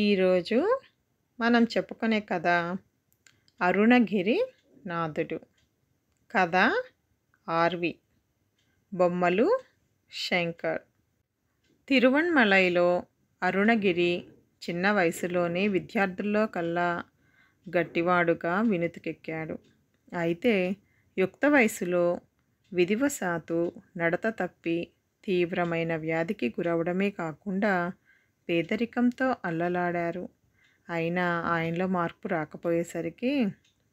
ఈరోజు మనం చెప్పుకునే కథ అరుణగిరి నాథుడు కథ ఆర్వి బొమ్మలు శంకర్ తిరువన్మలైలో అరుణగిరి చిన్న వయసులోనే విద్యార్థుల్లో కల్లా గట్టివాడుగా వినుతికెక్కాడు అయితే యుక్త వయసులో విధివశాతు నడత తప్పి తీవ్రమైన వ్యాధికి గురవడమే కాకుండా పేదరికంతో అల్లలాడారు అయినా ఆయనలో మార్పు రాకపోయేసరికి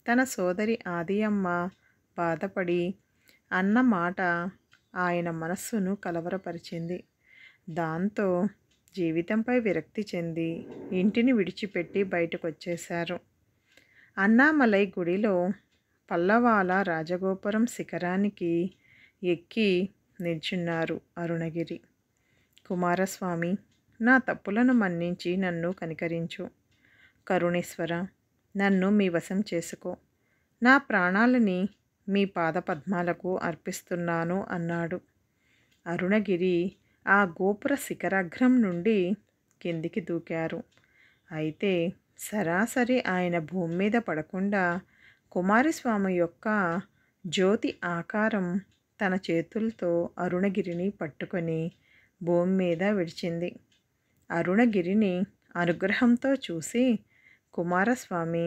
తన సోదరి ఆదియమ్మ బాధపడి అన్న మాట ఆయన మనస్సును కలవరపరిచింది దాంతో జీవితంపై విరక్తి చెంది ఇంటిని విడిచిపెట్టి బయటకు వచ్చేశారు అన్నామలై గుడిలో పల్లవాల రాజగోపురం శిఖరానికి ఎక్కి నిల్చున్నారు అరుణగిరి కుమారస్వామి నా తప్పులను మన్నించి నన్ను కనికరించు కరుణేశ్వర నన్ను మీ వశం చేసుకో నా ప్రాణాలని మీ పాద పద్మాలకు అర్పిస్తున్నాను అన్నాడు అరుణగిరి ఆ గోపుర శిఖరాగ్రం నుండి కిందికి దూకారు అయితే సరాసరి ఆయన భూమి మీద పడకుండా కుమారస్వామి యొక్క జ్యోతి ఆకారం తన చేతులతో అరుణగిరిని పట్టుకొని భూమి మీద విడిచింది అరుణగిరిని అనుగ్రహంతో చూసి కుమారస్వామి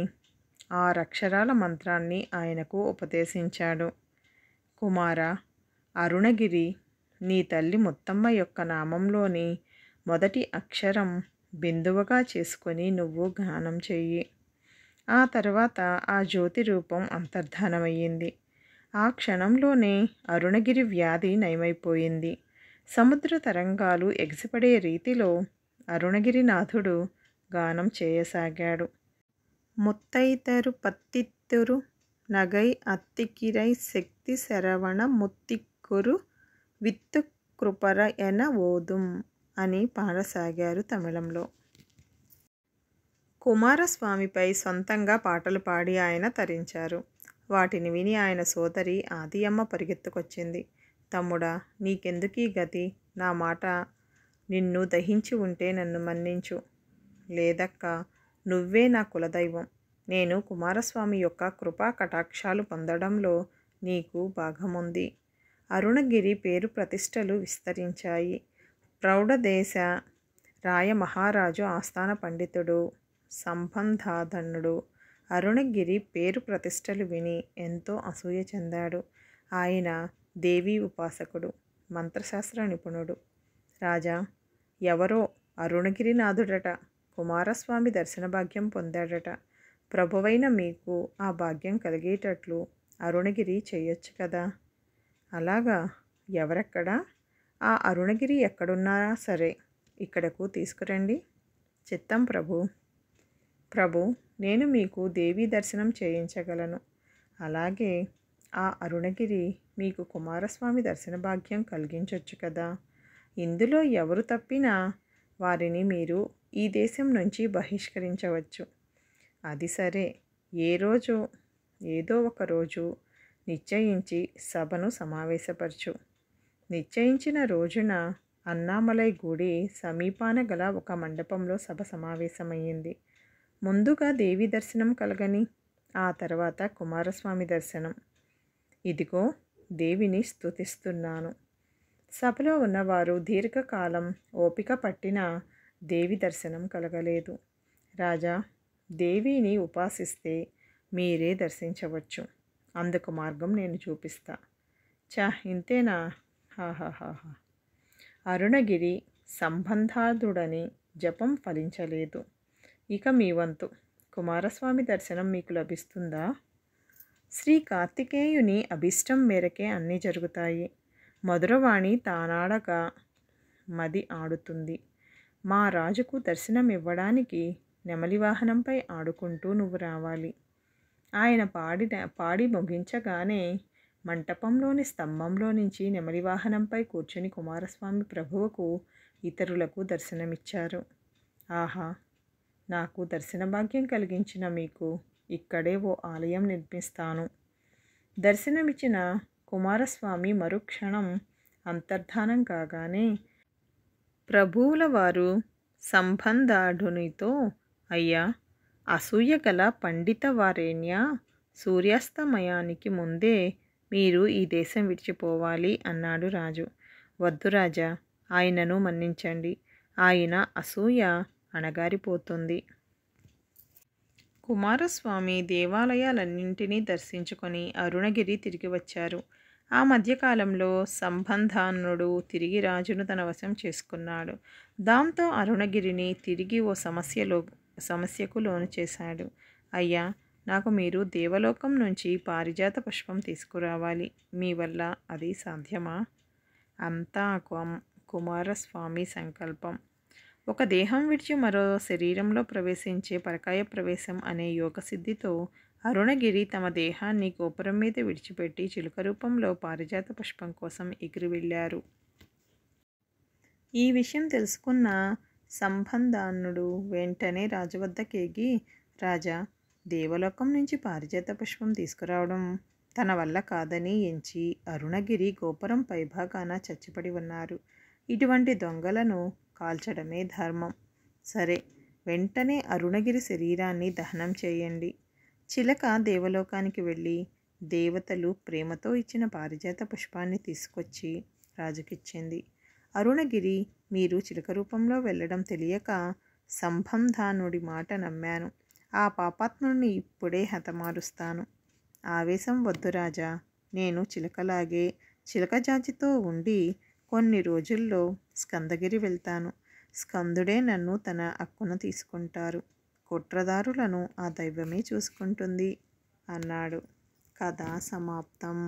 అక్షరాల మంత్రాన్ని ఆయనకు ఉపదేశించాడు కుమార అరుణగిరి నీ తల్లి ముత్తమ్మ యొక్క నామంలోని మొదటి అక్షరం బిందువుగా చేసుకొని నువ్వు గానం చెయ్యి ఆ తర్వాత ఆ జ్యోతి రూపం అంతర్ధానమయ్యింది ఆ క్షణంలోనే అరుణగిరి వ్యాధి నయమైపోయింది సముద్ర తరంగాలు ఎగిసిపడే రీతిలో అరుణగిరినాథుడు గానం చేయసాగాడు ముత్తైతరు పత్తిత్తురు నగై అత్తికిరై శక్తి శరవణ ముత్తిక్కురు విత్తు కృపర ఎన ఓదుం అని పాడసాగారు తమిళంలో కుమారస్వామిపై సొంతంగా పాటలు పాడి ఆయన తరించారు వాటిని విని ఆయన సోదరి ఆదియమ్మ పరిగెత్తుకొచ్చింది తమ్ముడా నీకెందుకీ గతి నా మాట నిన్ను దహించి ఉంటే నన్ను మన్నించు లేదక్క నువ్వే నా కులదైవం నేను కుమారస్వామి యొక్క కృపా కటాక్షాలు పొందడంలో నీకు భాగముంది అరుణగిరి పేరు ప్రతిష్టలు విస్తరించాయి ప్రౌఢదేశ రాయ మహారాజు ఆస్థాన పండితుడు సంబంధాధనుడు అరుణగిరి పేరు ప్రతిష్టలు విని ఎంతో అసూయ చెందాడు ఆయన దేవీ ఉపాసకుడు మంత్రశాస్త్ర నిపుణుడు రాజా ఎవరో అరుణగిరినాథుడట కుమారస్వామి దర్శన భాగ్యం పొందాడట ప్రభువైన మీకు ఆ భాగ్యం కలిగేటట్లు అరుణగిరి చేయొచ్చు కదా అలాగా ఎవరెక్కడా ఆ అరుణగిరి ఎక్కడున్నారా సరే ఇక్కడకు తీసుకురండి చిత్తం ప్రభు ప్రభు నేను మీకు దేవీ దర్శనం చేయించగలను అలాగే ఆ అరుణగిరి మీకు కుమారస్వామి దర్శన భాగ్యం కలిగించవచ్చు కదా ఇందులో ఎవరు తప్పినా వారిని మీరు ఈ దేశం నుంచి బహిష్కరించవచ్చు అది సరే ఏ రోజు ఏదో ఒక రోజు నిశ్చయించి సభను సమావేశపరచు నిశ్చయించిన రోజున అన్నామలై గుడి సమీపాన గల ఒక మండపంలో సభ సమావేశమయ్యింది ముందుగా దేవి దర్శనం కలగని ఆ తర్వాత కుమారస్వామి దర్శనం ఇదిగో దేవిని స్థుతిస్తున్నాను సభలో ఉన్నవారు దీర్ఘకాలం ఓపిక పట్టిన దేవి దర్శనం కలగలేదు రాజా దేవిని ఉపాసిస్తే మీరే దర్శించవచ్చు అందుకు మార్గం నేను చూపిస్తా చా ఇంతేనా హాహాహాహా అరుణగిరి సంబంధాదుడని జపం ఫలించలేదు ఇక మీ వంతు కుమారస్వామి దర్శనం మీకు లభిస్తుందా శ్రీ కార్తికేయుని అభిష్టం మేరకే అన్నీ జరుగుతాయి మధురవాణి తానాడక మది ఆడుతుంది మా రాజుకు ఇవ్వడానికి నెమలి వాహనంపై ఆడుకుంటూ నువ్వు రావాలి ఆయన పాడి పాడి ముగించగానే మంటపంలోని స్తంభంలో నుంచి నెమలి వాహనంపై కూర్చొని కుమారస్వామి ప్రభువుకు ఇతరులకు దర్శనమిచ్చారు ఆహా నాకు దర్శన భాగ్యం కలిగించిన మీకు ఇక్కడే ఓ ఆలయం నిర్మిస్తాను దర్శనమిచ్చిన కుమారస్వామి మరుక్షణం అంతర్ధానం కాగానే ప్రభువుల వారు సంబంధాడునితో అయ్యా అసూయ గల పండిత వారేణ్య సూర్యాస్తమయానికి ముందే మీరు ఈ దేశం విడిచిపోవాలి అన్నాడు రాజు వద్దు రాజా ఆయనను మన్నించండి ఆయన అసూయ అణగారిపోతుంది కుమారస్వామి దేవాలయాలన్నింటినీ దర్శించుకొని అరుణగిరి తిరిగి వచ్చారు ఆ మధ్యకాలంలో సంబంధాన్నుడు తిరిగి రాజును తన వశం చేసుకున్నాడు దాంతో అరుణగిరిని తిరిగి ఓ సమస్యలో సమస్యకు లోను చేశాడు అయ్యా నాకు మీరు దేవలోకం నుంచి పారిజాత పుష్పం తీసుకురావాలి మీ వల్ల అది సాధ్యమా అంతా కుమారస్వామి సంకల్పం ఒక దేహం విడిచి మరో శరీరంలో ప్రవేశించే పరకాయ ప్రవేశం అనే యోగ సిద్ధితో అరుణగిరి తమ దేహాన్ని గోపురం మీద విడిచిపెట్టి చిలుక రూపంలో పారిజాత పుష్పం కోసం ఎగిరి వెళ్ళారు ఈ విషయం తెలుసుకున్న సంబంధాన్నుడు వెంటనే రాజు వద్దకేగి రాజా దేవలోకం నుంచి పారిజాత పుష్పం తీసుకురావడం తన వల్ల కాదని ఎంచి అరుణగిరి గోపురం పైభాగాన చచ్చిపడి ఉన్నారు ఇటువంటి దొంగలను కాల్చడమే ధర్మం సరే వెంటనే అరుణగిరి శరీరాన్ని దహనం చేయండి చిలక దేవలోకానికి వెళ్ళి దేవతలు ప్రేమతో ఇచ్చిన పారిజాత పుష్పాన్ని తీసుకొచ్చి రాజుకిచ్చింది అరుణగిరి మీరు చిలక రూపంలో వెళ్ళడం తెలియక సంబంధానుడి మాట నమ్మాను ఆ పాపాత్ముడిని ఇప్పుడే హతమారుస్తాను ఆవేశం వద్దు రాజా నేను చిలకలాగే చిలక ఉండి కొన్ని రోజుల్లో స్కందగిరి వెళ్తాను స్కందుడే నన్ను తన అక్కున తీసుకుంటారు కుట్రదారులను ఆ దైవమే చూసుకుంటుంది అన్నాడు కథ సమాప్తం